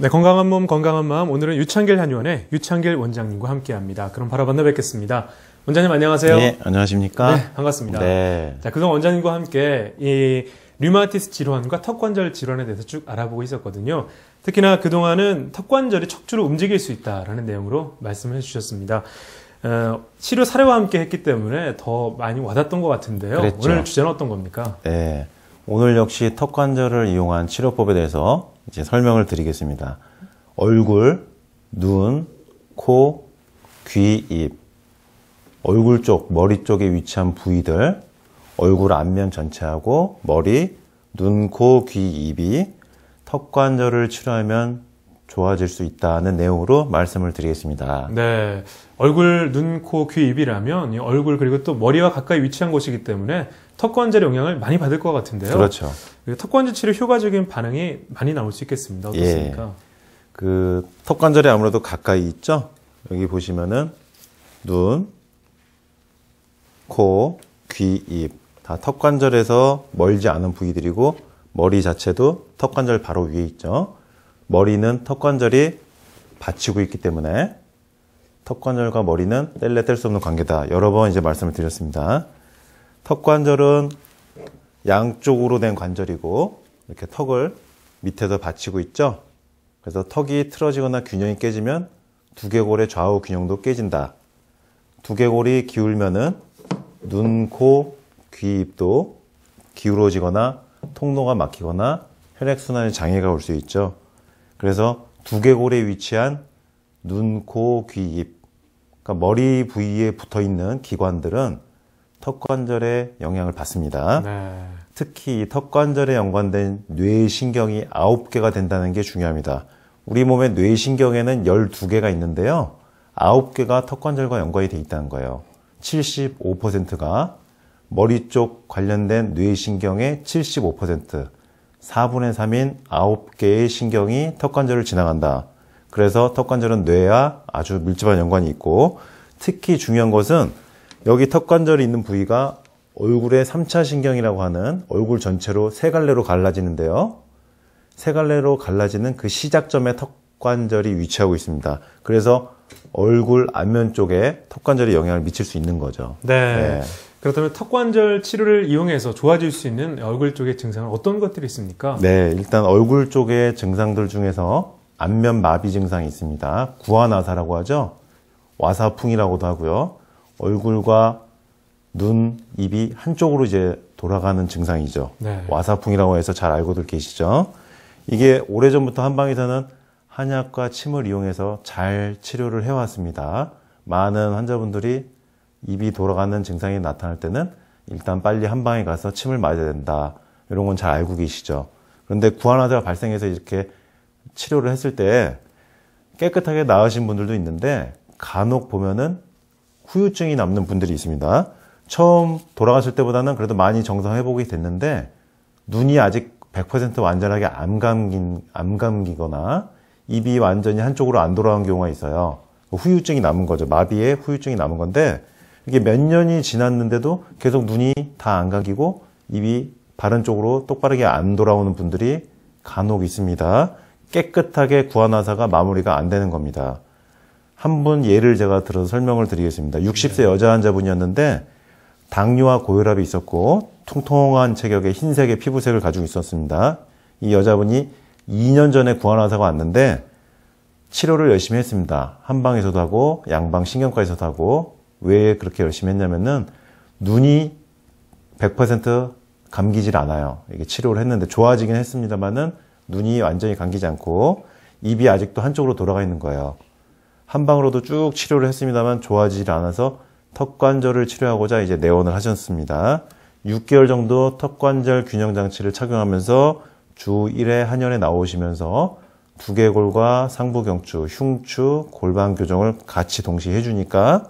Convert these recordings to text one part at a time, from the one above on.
네, 건강한 몸, 건강한 마음. 오늘은 유창길 한의원의 유창길 원장님과 함께 합니다. 그럼 바로 만나 뵙겠습니다. 원장님 안녕하세요. 네, 안녕하십니까. 네, 반갑습니다. 네. 자, 그동안 원장님과 함께 이 류마티스 질환과 턱관절 질환에 대해서 쭉 알아보고 있었거든요. 특히나 그동안은 턱관절이 척추로 움직일 수 있다라는 내용으로 말씀해 주셨습니다. 어, 치료 사례와 함께 했기 때문에 더 많이 와닿던 것 같은데요. 그랬죠. 오늘 주제는 어떤 겁니까? 네. 오늘 역시 턱관절을 이용한 치료법에 대해서 이제 설명을 드리겠습니다. 얼굴, 눈, 코, 귀, 입. 얼굴 쪽, 머리 쪽에 위치한 부위들, 얼굴 안면 전체하고 머리, 눈, 코, 귀, 입이 턱관절을 치료하면 좋아질 수 있다는 내용으로 말씀을 드리겠습니다. 네. 얼굴, 눈, 코, 귀, 입이라면 얼굴 그리고 또 머리와 가까이 위치한 곳이기 때문에 턱관절의 영향을 많이 받을 것 같은데요. 그렇죠. 그 턱관절 치료 효과적인 반응이 많이 나올 수 있겠습니다. 어떻습니까? 예. 그 턱관절이 아무래도 가까이 있죠. 여기 보시면은 눈, 코, 귀, 입 다 턱관절에서 멀지 않은 부위들이고 머리 자체도 턱관절 바로 위에 있죠. 머리는 턱관절이 받치고 있기 때문에 턱관절과 머리는 뗄래 뗄 수 없는 관계다. 여러 번 이제 말씀을 드렸습니다. 턱관절은 양쪽으로 된 관절이고 이렇게 턱을 밑에서 받치고 있죠. 그래서 턱이 틀어지거나 균형이 깨지면 두개골의 좌우 균형도 깨진다. 두개골이 기울면은 눈, 코, 귀, 입도 기울어지거나 통로가 막히거나 혈액순환에 장애가 올 수 있죠. 그래서 두개골에 위치한 눈, 코, 귀, 입 그러니까 머리 부위에 붙어 있는 기관들은 턱관절에 영향을 받습니다. 네. 특히 턱관절에 연관된 뇌신경이 9개가 된다는 게 중요합니다. 우리 몸의 뇌신경에는 12개가 있는데요. 9개가 턱관절과 연관이 돼 있다는 거예요. 75%가 머리 쪽 관련된 뇌신경의 75%, 4분의 3인 9개의 신경이 턱관절을 지나간다. 그래서 턱관절은 뇌와 아주 밀접한 연관이 있고 특히 중요한 것은 여기 턱관절이 있는 부위가 얼굴의 3차 신경이라고 하는 얼굴 전체로 세 갈래로 갈라지는데요. 세 갈래로 갈라지는 그 시작점에 턱관절이 위치하고 있습니다. 그래서 얼굴 안면 쪽에 턱관절이 영향을 미칠 수 있는 거죠. 네. 네. 그렇다면 턱관절 치료를 이용해서 좋아질 수 있는 얼굴 쪽의 증상은 어떤 것들이 있습니까? 네, 일단 얼굴 쪽의 증상들 중에서 안면 마비 증상이 있습니다. 구아나사라고 하죠. 와사풍이라고도 하고요. 얼굴과 눈, 입이 한쪽으로 이제 돌아가는 증상이죠. 네. 와사풍이라고 해서 잘 알고들 계시죠. 이게 오래전부터 한방에서는 한약과 침을 이용해서 잘 치료를 해왔습니다. 많은 환자분들이 입이 돌아가는 증상이 나타날 때는 일단 빨리 한방에 가서 침을 맞아야 된다. 이런 건 잘 알고 계시죠. 그런데 구안화자가 발생해서 이렇게 치료를 했을 때 깨끗하게 나으신 분들도 있는데 간혹 보면은 후유증이 남는 분들이 있습니다. 처음 돌아가실 때보다는 그래도 많이 정상 회복이 됐는데 눈이 아직 100% 완전하게 안 감긴 안 감기거나 입이 완전히 한쪽으로 안돌아간 경우가 있어요. 뭐 후유증이 남은 거죠. 마비에 후유증이 남은 건데 이게 몇 년이 지났는데도 계속 눈이 다 안 감기고 입이 바른 쪽으로 똑바르게 안 돌아오는 분들이 간혹 있습니다. 깨끗하게 구한화사가 마무리가 안 되는 겁니다. 한 분 예를 제가 들어서 설명을 드리겠습니다. 60세 여자 환자분이었는데 당뇨와 고혈압이 있었고 통통한 체격에 흰색의 피부색을 가지고 있었습니다. 이 여자분이 2년 전에 구한화사가 왔는데 치료를 열심히 했습니다. 한방에서도 하고 양방 신경과에서도 하고 왜 그렇게 열심히 했냐면은 눈이 100% 감기질 않아요. 이게 치료를 했는데 좋아지긴 했습니다만은 눈이 완전히 감기지 않고 입이 아직도 한쪽으로 돌아가 있는 거예요. 한 방으로도 쭉 치료를 했습니다만 좋아지질 않아서 턱관절을 치료하고자 이제 내원을 하셨습니다. 6개월 정도 턱관절 균형 장치를 착용하면서 주 1회 한연에 나오시면서 두개골과 상부경추, 흉추, 골반 교정을 같이 동시에 해주니까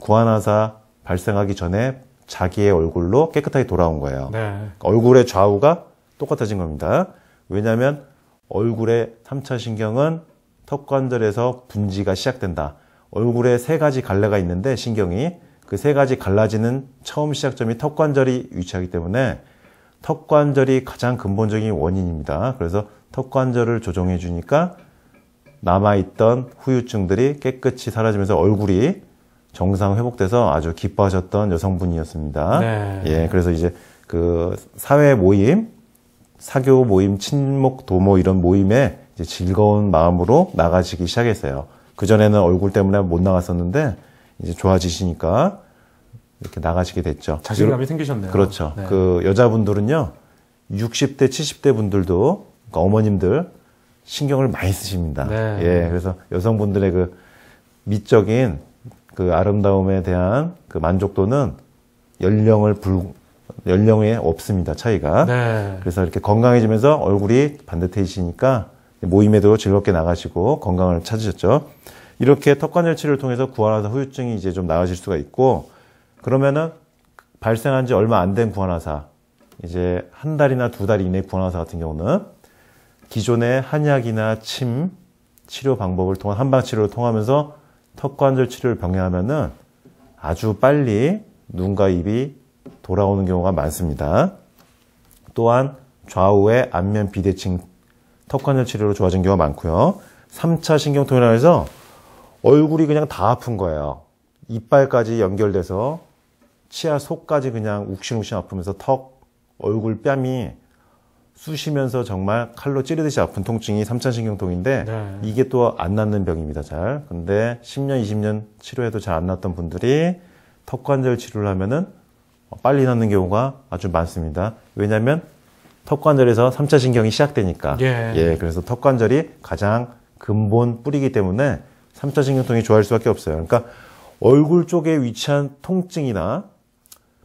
구안화사 발생하기 전에 자기의 얼굴로 깨끗하게 돌아온 거예요. 네. 그러니까 얼굴의 좌우가 똑같아진 겁니다. 왜냐하면 얼굴의 3차 신경은 턱관절에서 분지가 시작된다. 얼굴에 세 가지 갈래가 있는데 신경이 그 세 가지 갈라지는 처음 시작점이 턱관절이 위치하기 때문에 턱관절이 가장 근본적인 원인입니다. 그래서 턱관절을 조정해 주니까 남아있던 후유증들이 깨끗이 사라지면서 얼굴이 정상 회복돼서 아주 기뻐하셨던 여성분이었습니다. 네. 예, 그래서 이제 그 사회 모임 사교 모임, 친목, 도모 이런 모임에 이제 즐거운 마음으로 나가시기 시작했어요. 그전에는 얼굴 때문에 못 나갔었는데 이제 좋아지시니까 이렇게 나가시게 됐죠. 자신감이 생기셨네요. 그렇죠. 네. 그 여자분들은요. 60대, 70대 분들도 그러니까 어머님들 신경을 많이 쓰십니다. 네. 예. 그래서 여성분들의 그 미적인 그 아름다움에 대한 그 만족도는 연령을 불, 연령에 없습니다. 차이가. 네. 그래서 이렇게 건강해지면서 얼굴이 반듯해지니까 모임에도 즐겁게 나가시고 건강을 찾으셨죠. 이렇게 턱관절 치료를 통해서 구안화사 후유증이 이제 좀 나아질 수가 있고 그러면은 발생한 지 얼마 안 된 구안화사 이제 한 달이나 두 달 이내 구안화사 같은 경우는 기존의 한약이나 침 치료 방법을 통한 한방 치료를 통하면서 턱관절 치료를 병행하면은 아주 빨리 눈과 입이 돌아오는 경우가 많습니다. 또한 좌우의 안면 비대칭 턱관절 치료로 좋아진 경우가 많고요. 3차 신경통이라 해서 얼굴이 그냥 다 아픈 거예요. 이빨까지 연결돼서 치아 속까지 그냥 욱신욱신 아프면서 턱, 얼굴, 뺨이 쑤시면서 정말 칼로 찌르듯이 아픈 통증이 3차 신경통인데 네. 이게 또 안 낫는 병입니다, 잘. 근데 10년, 20년 치료해도 잘 안 났던 분들이 턱관절 치료를 하면은 빨리 넣는 경우가 아주 많습니다. 왜냐하면 턱관절에서 3차 신경이 시작되니까. 예. 예. 그래서 턱관절이 가장 근본 뿌리기 때문에 3차 신경통이 좋아질 수밖에 없어요. 그러니까 얼굴 쪽에 위치한 통증이나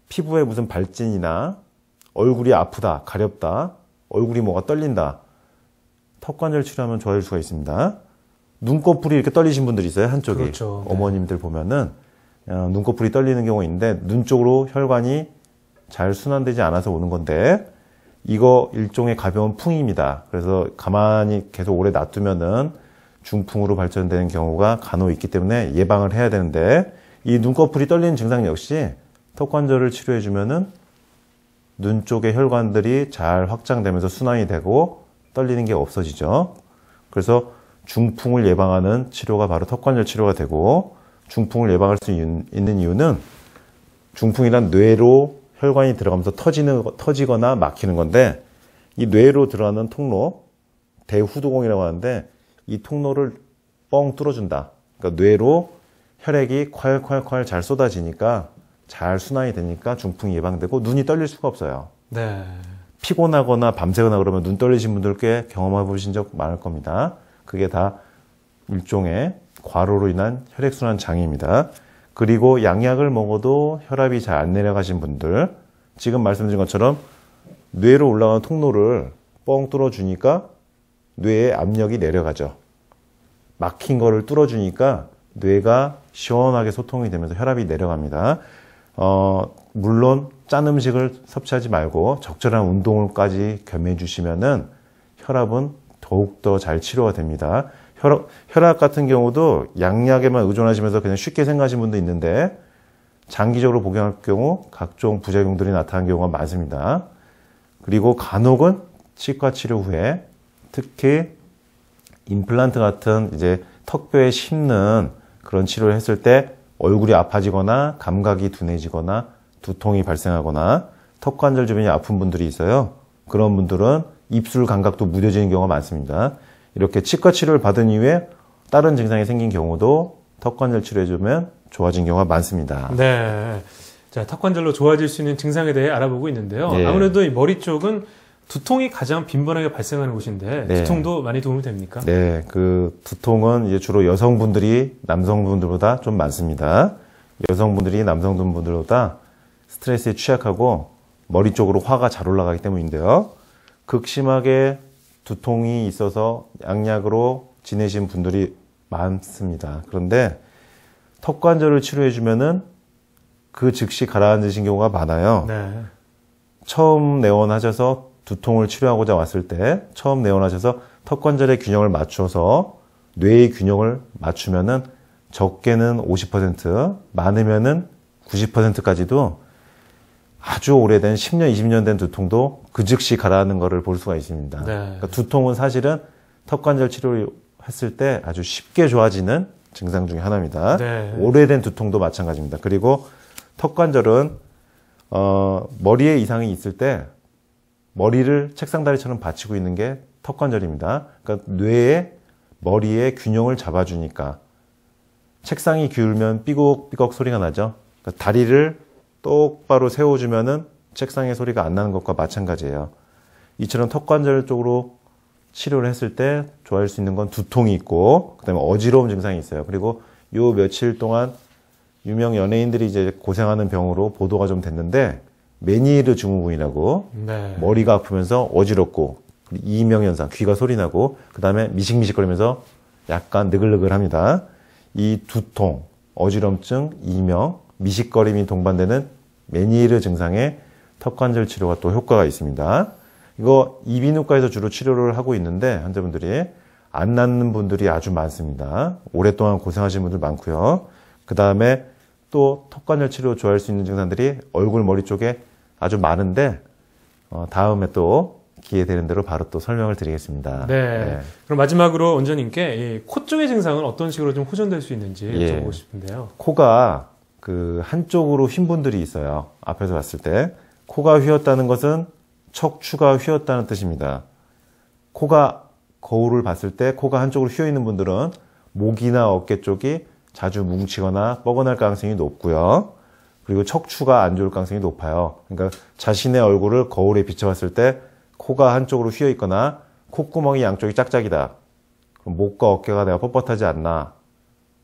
피부에 무슨 발진이나 얼굴이 아프다, 가렵다, 얼굴이 뭐가 떨린다. 턱관절 치료하면 좋아질 수가 있습니다. 눈꺼풀이 이렇게 떨리신 분들 이 있어요, 한쪽이. 그렇죠. 네. 어머님들 보면은 어, 눈꺼풀이 떨리는 경우가 있는데 눈 쪽으로 혈관이 잘 순환되지 않아서 오는 건데 이거 일종의 가벼운 풍입니다. 그래서 가만히 계속 오래 놔두면은 중풍으로 발전되는 경우가 간혹 있기 때문에 예방을 해야 되는데 이 눈꺼풀이 떨리는 증상 역시 턱관절을 치료해 주면은 눈 쪽의 혈관들이 잘 확장되면서 순환이 되고 떨리는 게 없어지죠. 그래서 중풍을 예방하는 치료가 바로 턱관절 치료가 되고 중풍을 예방할 수 있는 이유는 중풍이란 뇌로 혈관이 들어가면서 터지는, 터지거나 막히는 건데 이 뇌로 들어가는 통로, 대후두공이라고 하는데 이 통로를 뻥 뚫어준다. 그러니까 뇌로 혈액이 콸콸콸 잘 쏟아지니까 잘 순환이 되니까 중풍이 예방되고 눈이 떨릴 수가 없어요. 네. 피곤하거나 밤새거나 그러면 눈 떨리신 분들 께 경험해 보신 적 많을 겁니다. 그게 다 일종의 과로로 인한 혈액순환 장애입니다. 그리고 양약을 먹어도 혈압이 잘 안 내려가신 분들 지금 말씀드린 것처럼 뇌로 올라가는 통로를 뻥 뚫어주니까 뇌의 압력이 내려가죠. 막힌 거를 뚫어주니까 뇌가 시원하게 소통이 되면서 혈압이 내려갑니다. 어, 물론 짠 음식을 섭취하지 말고 적절한 운동을까지 겸해 주시면은 혈압은 더욱더 잘 치료가 됩니다. 혈압, 혈압 같은 경우도 양약에만 의존하시면서 그냥 쉽게 생각하시는 분도 있는데 장기적으로 복용할 경우 각종 부작용들이 나타난 경우가 많습니다. 그리고 간혹은 치과 치료 후에 특히 임플란트 같은 이제 턱뼈에 심는 그런 치료를 했을 때 얼굴이 아파지거나 감각이 둔해지거나 두통이 발생하거나 턱관절 주변이 아픈 분들이 있어요. 그런 분들은 입술 감각도 무뎌지는 경우가 많습니다. 이렇게 치과 치료를 받은 이후에 다른 증상이 생긴 경우도 턱관절 치료해주면 좋아진 경우가 많습니다. 네. 자, 턱관절로 좋아질 수 있는 증상에 대해 알아보고 있는데요. 네. 아무래도 이 머리 쪽은 두통이 가장 빈번하게 발생하는 곳인데 네. 두통도 많이 도움이 됩니까? 네, 그 두통은 이제 주로 여성분들이 남성분들보다 좀 많습니다. 여성분들이 남성분들보다 스트레스에 취약하고 머리 쪽으로 화가 잘 올라가기 때문인데요. 극심하게 두통이 있어서 양약으로 지내신 분들이 많습니다. 그런데 턱 관절을 치료해 주면은 그 즉시 가라앉으신 경우가 많아요. 네. 처음 내원하셔서 두통을 치료하고자 왔을 때 처음 내원하셔서 턱 관절의 균형을 맞춰서 뇌의 균형을 맞추면은 적게는 50%, 많으면은 90%까지도 아주 오래된 10년, 20년 된 두통도 그 즉시 가라앉는 것을 볼 수가 있습니다. 네. 그러니까 두통은 사실은 턱관절 치료를 했을 때 아주 쉽게 좋아지는 증상 중의 하나입니다. 네. 오래된 두통도 마찬가지입니다. 그리고 턱관절은 어, 머리에 이상이 있을 때 머리를 책상다리처럼 받치고 있는 게 턱관절입니다. 그러니까 뇌에 머리의 균형을 잡아주니까 책상이 기울면 삐걱삐걱 소리가 나죠. 그러니까 다리를 똑바로 세워주면은 책상의 소리가 안 나는 것과 마찬가지예요. 이처럼 턱관절 쪽으로 치료를 했을 때 좋아질 수 있는 건 두통이 있고 그다음에 어지러움 증상이 있어요. 그리고 요 며칠 동안 유명 연예인들이 이제 고생하는 병으로 보도가 좀 됐는데 메니에르 증후군이라고 네. 머리가 아프면서 어지럽고 이명 현상 귀가 소리 나고 그다음에 미식미식거리면서 약간 느글느글합니다. 이 두통, 어지럼증, 이명 미식거림이 동반되는 메니에르 증상에 턱관절 치료가 또 효과가 있습니다. 이거 이비인후과에서 주로 치료를 하고 있는데 환자분들이 안 낫는 분들이 아주 많습니다. 오랫동안 고생하신 분들 많고요. 그 다음에 또 턱관절 치료 좋아할 수 있는 증상들이 얼굴 머리 쪽에 아주 많은데 어, 다음에 또 기회 되는 대로 바로 또 설명을 드리겠습니다. 네. 네. 그럼 마지막으로 원장님께 코 쪽의 증상은 어떤 식으로 좀 호전될 수 있는지 예. 여쭤보고 싶은데요. 코가 그 한쪽으로 휜 분들이 있어요. 앞에서 봤을 때 코가 휘었다는 것은 척추가 휘었다는 뜻입니다. 코가 거울을 봤을 때 코가 한쪽으로 휘어 있는 분들은 목이나 어깨 쪽이 자주 뭉치거나 뻐근할 가능성이 높고요. 그리고 척추가 안 좋을 가능성이 높아요. 그러니까 자신의 얼굴을 거울에 비춰봤을 때 코가 한쪽으로 휘어 있거나 콧구멍이 양쪽이 짝짝이다. 그럼 목과 어깨가 내가 뻣뻣하지 않나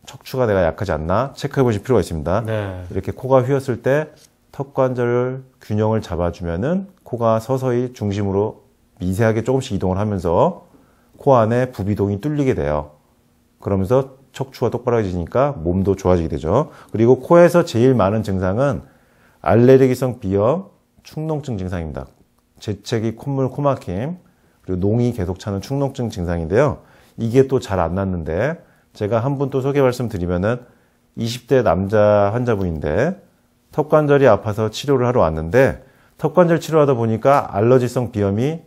척추가 내가 약하지 않나 체크해 보실 필요가 있습니다. 네. 이렇게 코가 휘었을 때 턱관절 균형을 잡아주면은 코가 서서히 중심으로 미세하게 조금씩 이동을 하면서 코 안에 부비동이 뚫리게 돼요. 그러면서 척추가 똑바라지니까 몸도 좋아지게 되죠. 그리고 코에서 제일 많은 증상은 알레르기성 비염, 축농증 증상입니다. 재채기, 콧물, 코막힘, 그리고 농이 계속 차는 축농증 증상인데요. 이게 또 잘 안 났는데 제가 한 분 또 소개 말씀드리면은 20대 남자 환자분인데 턱 관절이 아파서 치료를 하러 왔는데 턱 관절 치료하다 보니까 알러지성 비염이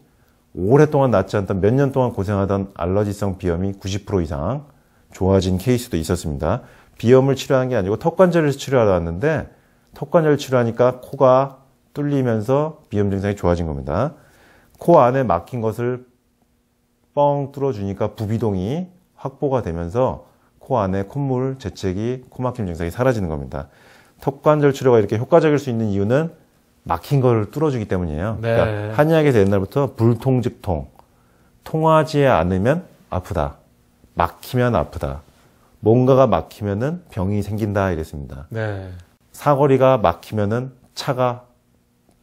오랫동안 낫지 않던 몇 년 동안 고생하던 알러지성 비염이 90% 이상 좋아진 케이스도 있었습니다. 비염을 치료한 게 아니고 턱 관절을 치료하러 왔는데 턱 관절 치료하니까 코가 뚫리면서 비염 증상이 좋아진 겁니다. 코 안에 막힌 것을 뻥 뚫어주니까 부비동이 확보가 되면서 코 안에 콧물, 재채기, 코막힘 증상이 사라지는 겁니다. 턱관절 치료가 이렇게 효과적일 수 있는 이유는 막힌 거를 뚫어주기 때문이에요. 네. 그러니까 한의학에서 옛날부터 불통즉통, 통하지 않으면 아프다, 막히면 아프다, 뭔가가 막히면은 병이 생긴다 이랬습니다. 네. 사거리가 막히면은 차가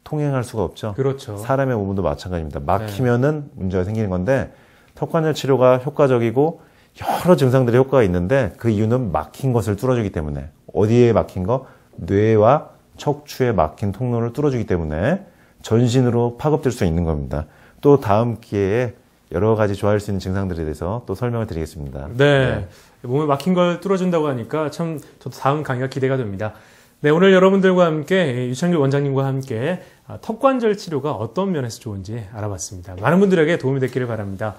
통행할 수가 없죠. 그렇죠. 사람의 몸도 마찬가지입니다. 네. 막히면은 네. 문제가 생기는 건데 턱관절 치료가 효과적이고 여러 증상들의 효과가 있는데 그 이유는 막힌 것을 뚫어주기 때문에 어디에 막힌 거? 뇌와 척추에 막힌 통로를 뚫어주기 때문에 전신으로 파급될 수 있는 겁니다. 또 다음 기회에 여러 가지 좋아할 수 있는 증상들에 대해서 또 설명을 드리겠습니다. 네. 네. 몸에 막힌 걸 뚫어준다고 하니까 참 저도 다음 강의가 기대가 됩니다. 네, 오늘 여러분들과 함께 예, 유창길 원장님과 함께 아, 턱관절 치료가 어떤 면에서 좋은지 알아봤습니다. 많은 분들에게 도움이 됐기를 바랍니다.